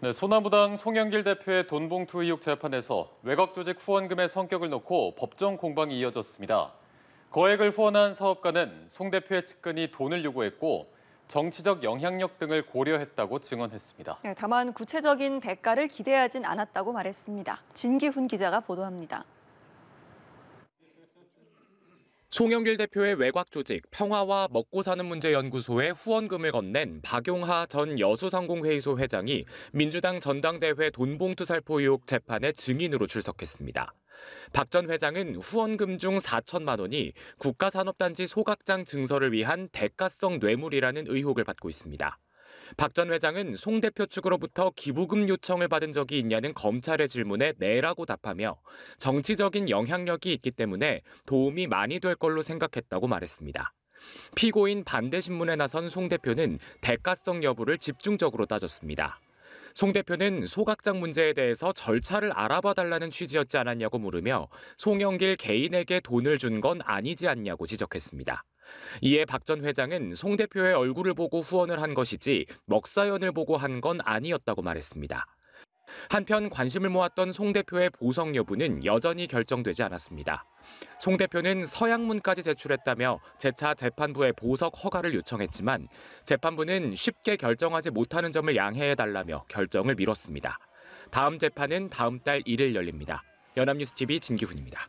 네, 소나무당 송영길 대표의 돈봉투 의혹 재판에서 외곽조직 후원금의 성격을 놓고 법정 공방이 이어졌습니다. 거액을 후원한 사업가는 송 대표의 측근이 돈을 요구했고 정치적 영향력 등을 고려했다고 증언했습니다. 네, 다만 구체적인 대가를 기대하진 않았다고 말했습니다. 진기훈 기자가 보도합니다. 송영길 대표의 외곽 조직 평화와 먹고 사는 문제 연구소에 후원금을 건넨 박용하 전 여수상공회의소 회장이 민주당 전당대회 돈봉투 살포 의혹 재판의 증인으로 출석했습니다. 박 전 회장은 후원금 중 4천만 원이 국가산업단지 소각장 증설을 위한 대가성 뇌물이라는 의혹을 받고 있습니다. 박전 회장은 송 대표 측으로부터 기부금 요청을 받은 적이 있냐는 검찰의 질문에 네라고 답하며 정치적인 영향력이 있기 때문에 도움이 많이 될 걸로 생각했다고 말했습니다. 피고인 반대신문에 나선 송 대표는 대가성 여부를 집중적으로 따졌습니다. 송 대표는 소각장 문제에 대해서 절차를 알아봐 달라는 취지였지 않았냐고 물으며 송영길 개인에게 돈을 준 건 아니지 않냐고 지적했습니다. 이에 박 전 회장은 송 대표의 얼굴을 보고 후원을 한 것이지 먹사연을 보고 한 건 아니었다고 말했습니다. 한편 관심을 모았던 송 대표의 보석 여부는 여전히 결정되지 않았습니다. 송 대표는 서양문까지 제출했다며 재차 재판부에 보석 허가를 요청했지만 재판부는 쉽게 결정하지 못하는 점을 양해해달라며 결정을 미뤘습니다. 다음 재판은 다음 달 1일 열립니다. 연합뉴스TV 진기훈입니다.